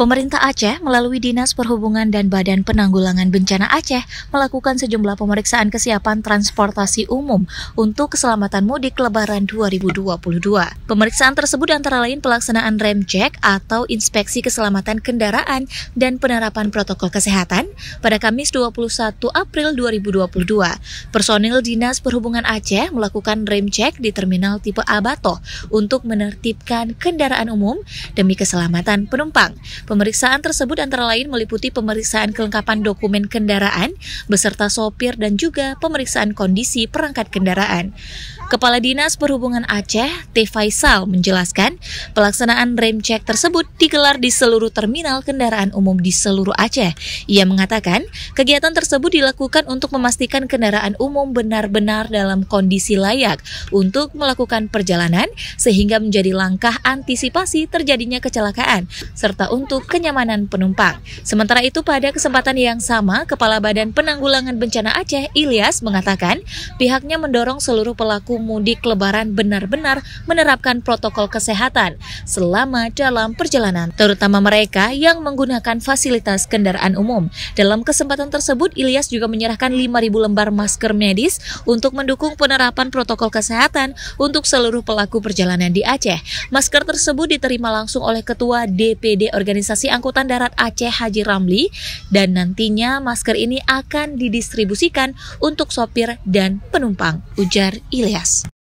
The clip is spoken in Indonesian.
Pemerintah Aceh melalui Dinas Perhubungan dan Badan Penanggulangan Bencana Aceh melakukan sejumlah pemeriksaan kesiapan transportasi umum untuk keselamatan mudik Lebaran 2022. Pemeriksaan tersebut antara lain pelaksanaan rem check atau inspeksi keselamatan kendaraan dan penerapan protokol kesehatan pada Kamis 21 April 2022. Personil Dinas Perhubungan Aceh melakukan rem check di terminal tipe Abato untuk menertibkan kendaraan umum demi keselamatan penumpang. Pemeriksaan tersebut antara lain meliputi pemeriksaan kelengkapan dokumen kendaraan beserta sopir dan juga pemeriksaan kondisi perangkat kendaraan. Kepala Dinas Perhubungan Aceh, T. Faisal, menjelaskan pelaksanaan rem cek tersebut digelar di seluruh terminal kendaraan umum di seluruh Aceh. Ia mengatakan, kegiatan tersebut dilakukan untuk memastikan kendaraan umum benar-benar dalam kondisi layak untuk melakukan perjalanan sehingga menjadi langkah antisipasi terjadinya kecelakaan serta untuk kenyamanan penumpang. Sementara itu pada kesempatan yang sama, Kepala Badan Penanggulangan Bencana Aceh, Ilyas, mengatakan pihaknya mendorong seluruh pelaku mudik lebaran benar-benar menerapkan protokol kesehatan selama dalam perjalanan, terutama mereka yang menggunakan fasilitas kendaraan umum. Dalam kesempatan tersebut, Ilyas juga menyerahkan 5.000 lembar masker medis untuk mendukung penerapan protokol kesehatan untuk seluruh pelaku perjalanan di Aceh. Masker tersebut diterima langsung oleh Ketua DPD Organisasi Angkutan Darat Aceh Haji Ramli dan nantinya masker ini akan didistribusikan untuk sopir dan penumpang, ujar Ilyas. Thanks.